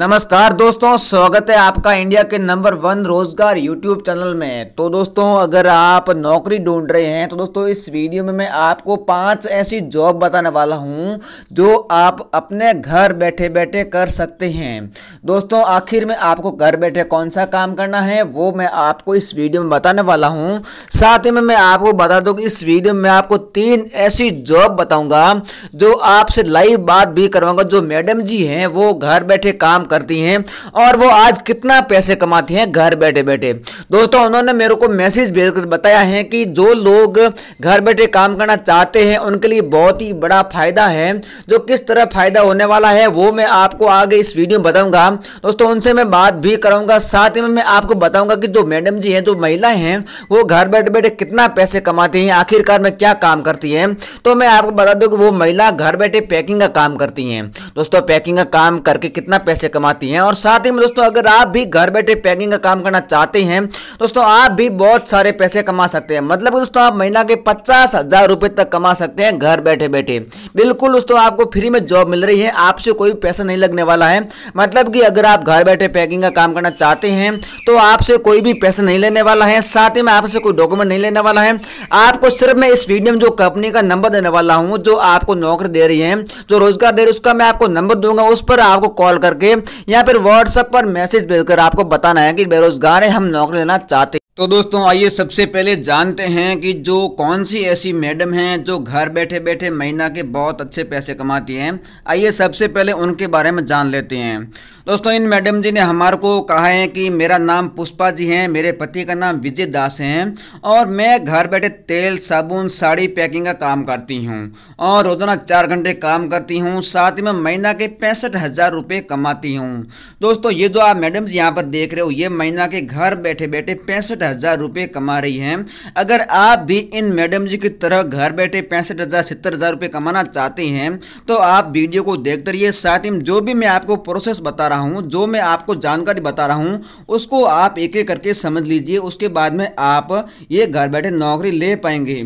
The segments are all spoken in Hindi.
नमस्कार दोस्तों स्वागत है आपका इंडिया के नंबर वन रोजगार यूट्यूब चैनल में तो दोस्तों अगर आप नौकरी ढूंढ रहे हैं तो दोस्तों इस वीडियो में मैं आपको पांच ऐसी जॉब बताने वाला हूं जो आप अपने घर बैठे बैठे कर सकते हैं दोस्तों आखिर में आपको घर बैठे कौन सा काम करना है वो मैं आपको इस वीडियो में बताने वाला हूँ साथ ही में मैं आपको बता दूँ कि इस वीडियो में आपको तीन ऐसी जॉब बताऊँगा जो आपसे लाइव बात भी करवाऊँगा जो मैडम जी हैं वो घर बैठे काम करती हैं और वो आज कितना पैसे कमाती हैं घर बैठे बैठे दोस्तों उन्होंने मेरे को मैसेज भेजकर बताया है कि जो लोग घर बैठे काम करना चाहते हैं उनके लिए बहुत ही बड़ा फायदा है जो किस तरह फायदा होने वाला है वो मैं आपको आगे इस वीडियो में बताऊंगा दोस्तों उनसे मैं बात भी करूंगा साथ ही में मैं आपको बताऊंगा कि जो मैडम जी हैं जो महिला हैं वो घर बैठे बैठे कितना पैसे कमाती हैं आखिरकार में क्या काम करती हैं तो मैं आपको बता दूं कि वो महिला घर बैठे पैकिंग का काम करती हैं दोस्तों पैकिंग का काम करके कितना पैसे कमाती हैं और साथ ही में दोस्तों अगर आप भी घर बैठे पैकिंग का काम करना चाहते हैं दोस्तों आप भी बहुत सारे पैसे कमा सकते हैं मतलब दोस्तों आप महीना के पचास हजार रुपये तक कमा सकते हैं घर बैठे बैठे बिल्कुल दोस्तों आपको फ्री में जॉब मिल रही है आपसे कोई पैसा नहीं लगने वाला है मतलब कि अगर आप घर बैठे पैकिंग का काम करना चाहते हैं तो आपसे कोई भी पैसा नहीं लेने वाला है साथ ही में आपसे कोई डॉक्यूमेंट नहीं लेने वाला है आपको सिर्फ मैं इस वीडियो में जो कंपनी का नंबर देने वाला हूँ जो आपको नौकरी दे रही है जो रोजगार दे रही है उसका मैं आपको नंबर दूंगा उस पर आपको कॉल करके या फिर व्हाट्सएप पर मैसेज भेजकर आपको बताना है कि बेरोजगार है हम नौकरी लेना चाहते हैं तो दोस्तों आइए सबसे पहले जानते हैं कि जो कौन सी ऐसी मैडम हैं जो घर बैठे बैठे महीना के बहुत अच्छे पैसे कमाती हैं आइए सबसे पहले उनके बारे में जान लेते हैं दोस्तों इन मैडम जी ने हमारे को कहा है कि मेरा नाम पुष्पा जी हैं मेरे पति का नाम विजय दास हैं और मैं घर बैठे तेल साबुन साड़ी पैकिंग का काम करती हूँ और रोजाना चार घंटे काम करती हूँ साथ में महीना के पैंसठ हज़ार रुपये कमाती हूँ दोस्तों ये जो आप मैडम जी यहाँ पर देख रहे हो ये महीना के घर बैठे बैठे पैंसठ हज़ार रुपये कमा रही हैं अगर आप भी इन मैडम जी की तरह घर बैठे पैंसठ हज़ार सत्तर हज़ार रुपये कमाना चाहते हैं तो आप वीडियो को देखते रहिए साथ ही जो भी मैं आपको प्रोसेस बता रहा रहा हूँ जो मैं आपको जानकारी बता रहा हूँ उसको आप एक एक करके समझ लीजिए उसके बाद में आप ये घर बैठे नौकरी ले पाएंगे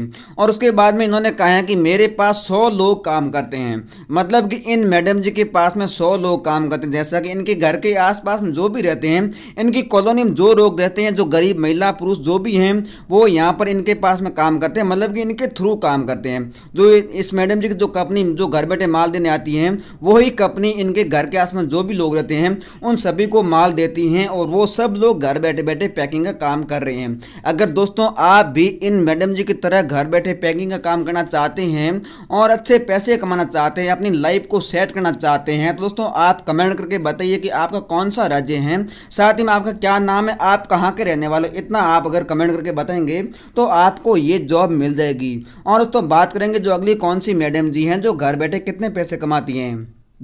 और उसके बाद में इन्होंने कहा है कि मेरे पास सौ लोग काम करते हैं मतलब कि इन मैडम जी के पास में सौ लोग काम करते हैं जैसा कि इनके घर के आसपास में जो भी रहते हैं इनकी कॉलोनी में जो लोग रहते हैं जो गरीब महिला पुरुष जो भी हैं वो यहाँ पर इनके पास में काम करते हैं मतलब कि इनके थ्रू काम करते हैं जो इस मैडम जी की जो कंपनी जो घर बैठे माल देने आती हैं वही कंपनी इनके घर के आसपास जो भी लोग रहते हैं हैं उन सभी को माल देती हैं और वो सब लोग घर बैठे बैठे पैकिंग का काम कर रहे हैं अगर दोस्तों आप भी इन मैडम जी की तरह घर बैठे पैकिंग का काम करना चाहते हैं और अच्छे पैसे कमाना चाहते हैं अपनी लाइफ को सेट करना चाहते हैं तो दोस्तों आप कमेंट करके बताइए कि आपका कौन सा राज्य है साथ ही में आपका क्या नाम है आप कहाँ के रहने वाले इतना आप अगर कमेंट करके बताएंगे तो आपको ये जॉब मिल जाएगी और दोस्तों बात करेंगे जो अगली कौन सी मैडम जी हैं जो घर बैठे कितने पैसे कमाती हैं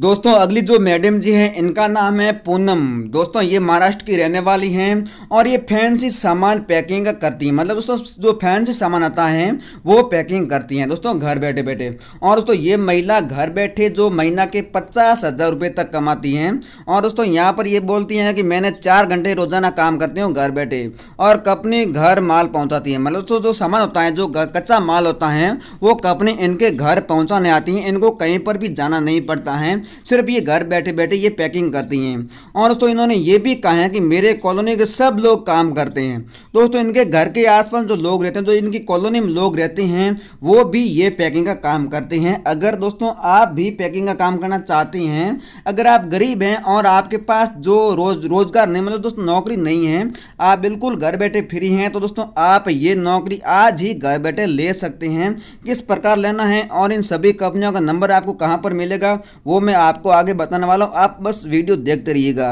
दोस्तों अगली जो मैडम जी हैं इनका नाम है पूनम दोस्तों ये महाराष्ट्र की रहने वाली हैं और ये फैंसी सामान पैकिंग करती हैं मतलब दोस्तों जो फैंसी सामान आता है वो पैकिंग करती हैं दोस्तों घर बैठे बैठे और दोस्तों ये महिला घर बैठे जो महीना के पचास हज़ार रुपये तक कमाती हैं और दोस्तों यहाँ पर ये बोलती हैं कि मैंने चार घंटे रोज़ाना काम करती हूँ घर बैठे और कंपनी घर माल पहुँचाती है मतलब दोस्तों जो सामान होता है जो कच्चा माल होता है वो कंपनी इनके घर पहुँचाने आती हैं इनको कहीं पर भी जाना नहीं पड़ता है सिर्फ ये घर बैठे बैठे ये पैकिंग करती हैं और दोस्तों इन्होंने ये भी कहा है कि मेरे कॉलोनी के सब लोग काम करते हैं दोस्तों इनके घर के आसपास जो लोग रहते हैं जो इनकी कॉलोनी में लोग रहते हैं वो भी ये पैकिंग का काम करते हैं अगर दोस्तों आप भी पैकिंग का काम करना चाहते हैं अगर आप गरीब हैं और आपके पास जो रोज रोजगार नहीं मतलब दोस्तों नौकरी नहीं है आप बिल्कुल घर बैठे फ्री हैं तो दोस्तों आप ये नौकरी आज ही घर बैठे ले सकते हैं किस प्रकार लेना है और इन सभी कंपनियों का नंबर आपको कहाँ पर मिलेगा वो मैं मैं आपको आगे बताने वाला हूँ आप बस वीडियो देखते रहिएगा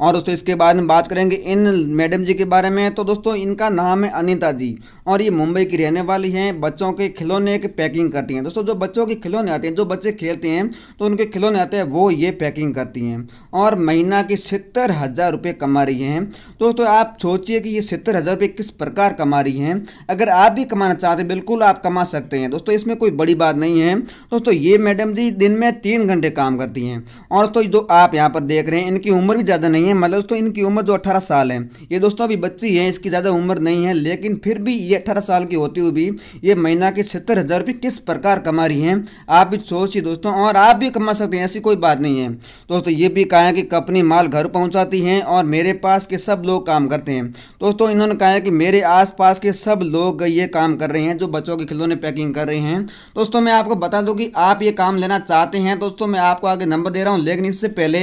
और दोस्तों इसके बाद में बात करेंगे इन मैडम जी के बारे में तो दोस्तों इनका नाम है अनिता जी और ये मुंबई की रहने वाली हैं बच्चों के खिलौने की पैकिंग करती हैं दोस्तों जो बच्चों के खिलौने आते हैं जो बच्चे खेलते हैं तो उनके खिलौने आते हैं वो ये पैकिंग करती हैं और महीना की सत्तर हज़ार रुपये कमा रही हैं दोस्तों आप सोचिए कि ये सत्तर हज़ार रुपये किस प्रकार कमा रही हैं अगर आप भी कमाना चाहते हैं बिल्कुल आप कमा सकते हैं दोस्तों इसमें कोई बड़ी बात नहीं है दोस्तों ये मैडम जी दिन में तीन घंटे काम करते करती हैं और दोस्तों जो आप यहाँ पर देख रहे हैं इनकी उम्र भी ज़्यादा नहीं है मतलब दोस्तों इनकी उम्र जो अट्ठारह साल है ये दोस्तों अभी बच्ची है इसकी ज़्यादा उम्र नहीं है लेकिन फिर भी ये अट्ठारह साल की होती हुई भी ये महीना के छिहत्तर हज़ार रुपये किस प्रकार कमा रही हैं आप भी सोचिए दोस्तों और आप भी कमा सकते हैं ऐसी कोई बात नहीं है दोस्तों ये भी कहा है कि कंपनी माल घर पहुँचाती हैं और मेरे पास के सब लोग काम करते हैं दोस्तों इन्होंने कहा है कि मेरे आस के सब लोग ये काम कर रहे हैं जो बच्चों के खिलौने पैकिंग कर रहे हैं दोस्तों मैं आपको बता दूँ कि आप ये काम लेना चाहते हैं दोस्तों मैं आपको के नंबर दे रहा हूँ लेकिन इससे पहले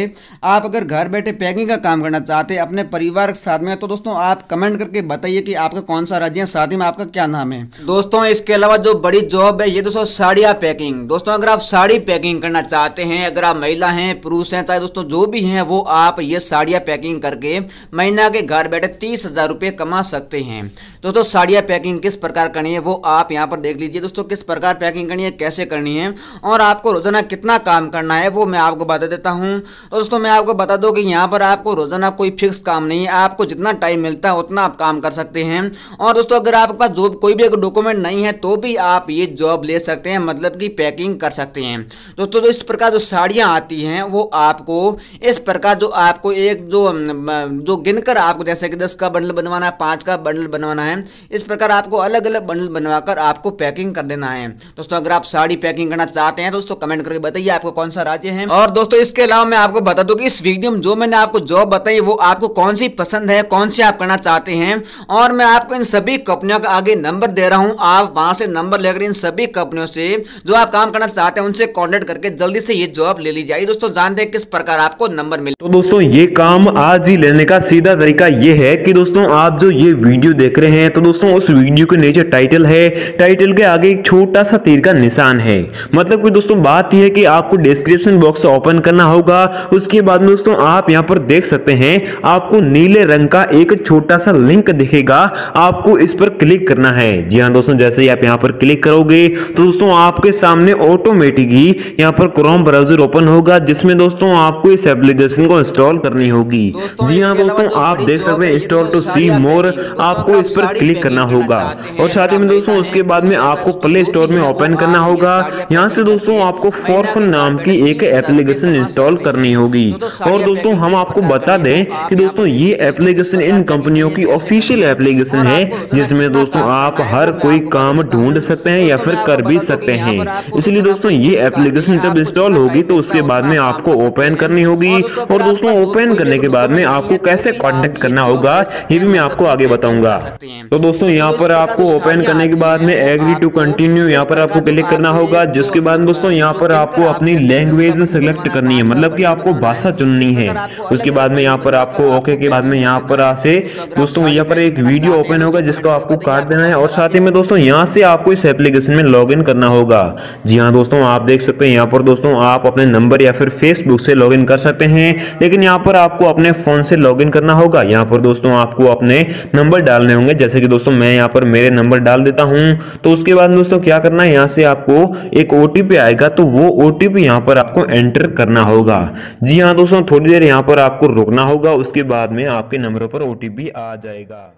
आप अगर घर बैठे पैकिंग का काम करना चाहते हैं अपने परिवार के साथ में तो दोस्तों आप कमेंट करके बताइए कि आपका कौन सा राज्य है साथ ही में आपका क्या नाम है दोस्तों इसके अलावा जो बड़ी जॉब है ये दोस्तों साड़िया पैकिंग दोस्तों अगर आप साड़ी पैकिंग करना चाहते हैं अगर आप महिला हैं पुरुष हैं चाहे दोस्तों जो भी हैं वो आप ये साड़िया पैकिंग करके महीना के घर बैठे तीस हज़ार रुपये कमा सकते हैं दोस्तों साड़िया पैकिंग किस प्रकार करनी है वो आप यहाँ पर देख लीजिए दोस्तों किस प्रकार पैकिंग करनी है कैसे करनी है और आपको रोजाना कितना काम करना है वो मैं आपको बता देता हूँ तो दोस्तों मैं आपको बता दूँ कि यहाँ पर आपको रोज़ाना कोई फिक्स काम नहीं है आपको जितना टाइम मिलता है उतना आप काम कर सकते हैं और दोस्तों अगर आपके पास जॉब कोई भी अगर डॉक्यूमेंट नहीं है तो भी आप ये जॉब ले सकते हैं मतलब कि पैकिंग कर सकते हैं दोस्तों जो इस प्रकार जो साड़ियाँ आती हैं वो आपको इस प्रकार जो आपको एक जो जो गिन आपको जैसे कि दस का बंडल बनवाना है पाँच का बंडल बनवाना है इस प्रकार आपको अलग अलग बंडल बनवाकर आपको पैकिंग कर देना है दोस्तों अगर आप साड़ी पैकिंग करना चाहते हैं तो दोस्तों कमेंट करके बताइए आपको कौन सा राज्य जाते हैं और दोस्तों इसके अलावा मैं आपको बता दूं कि इस वीडियो में जो मैंने आपको जॉब बताई वो आपको कौन सी पसंद है कौन सी आप करना चाहते हैं और मैं आपको इन सभी कंपनियों का आगे नंबर दे रहा हूँ आप वहां से नंबर लेकर इन सभी कंपनियों से जो आप काम करना चाहते हैं उनसे कॉन्टेक्ट करके जल्दी से ये जॉब ले ली जाए दोस्तों जानते हैं किस प्रकार आपको नंबर मिले तो दोस्तों ये काम आज ही लेने का सीधा तरीका ये है की दोस्तों आप जो ये वीडियो देख रहे हैं तो दोस्तों उस वीडियो के नीचे टाइटल है टाइटल के आगे एक छोटा सा तीर का निशान है मतलब कि दोस्तों बात यह है कि आपको डिस्क्रिप्शन डिस्क्रिप्शन बॉक्स ओपन करना होगा उसके बाद में दोस्तों आप यहाँ पर देख सकते हैं आपको नीले रंग का एक छोटा सा लिंक दिखेगा आपको इस पर क्लिक करना है जी हाँ दोस्तों जैसे ही आप यहाँ पर क्लिक करोगे तो दोस्तों आपके सामने ऑटोमेटिक ही यहाँ पर क्रोम ब्राउजर ओपन होगा जिसमें दोस्तों आपको इस एप्लीकेशन को इंस्टॉल करनी होगी जी हाँ दोस्तों आप देख सकते हैं इंस्टॉल टू सी मोर आपको इस पर क्लिक करना होगा और साथ ही में दोस्तों उसके बाद में आपको प्ले स्टोर में ओपन करना होगा यहाँ से दोस्तों आपको फोरफन नाम की एक एप्लीकेशन इंस्टॉल करनी होगी तो तो और दोस्तों हम आपको बता दें कि दोस्तों ये एप्लीकेशन इन कंपनियों की ऑफिशियल तो एप्लीकेशन है जिसमें दोस्तों आप हर कोई काम ढूंढ सकते हैं या फिर कर भी सकते हैं इसलिए दोस्तों ये एप्लीकेशन जब इंस्टॉल होगी तो उसके बाद में आपको ओपन करनी होगी और दोस्तों ओपन करने के बाद में आपको कैसे कॉन्टेक्ट करना होगा ये भी मैं आपको आगे बताऊंगा तो दोस्तों यहाँ पर आपको ओपन करने के बाद में एग्री टू कंटिन्यू यहाँ पर आपको क्लिक करना होगा जिसके बाद दोस्तों यहाँ पर आपको अपनी लैंग्वेज चीज़ें सेलेक्ट करनी है मतलब कि आपको भाषा चुननी है उसके बाद में यहाँ पर आपको ओके के बाद में यहाँ पर आसे दोस्तों यहाँ पर एक वीडियो ओपन होगा जिसको आपको काट देना है और साथ ही में दोस्तों यहाँ से आपको इस एप्लीकेशन में लॉग करना होगा जी हाँ दोस्तों आप देख सकते हैं यहाँ पर दोस्तों आप अपने नंबर या फिर फेसबुक से लॉग कर सकते हैं लेकिन यहाँ पर आपको अपने फ़ोन से लॉग करना होगा यहाँ पर दोस्तों आपको अपने नंबर डालने होंगे जैसे कि दोस्तों मैं यहाँ पर मेरे नंबर डाल देता हूँ तो उसके बाद दोस्तों क्या करना है यहाँ से आपको एक ओ आएगा तो वो ओ यहाँ पर आपको एंटर करना होगा जी हाँ दोस्तों थोड़ी देर यहाँ पर आपको रुकना होगा उसके बाद में आपके नंबरों पर ओ आ जाएगा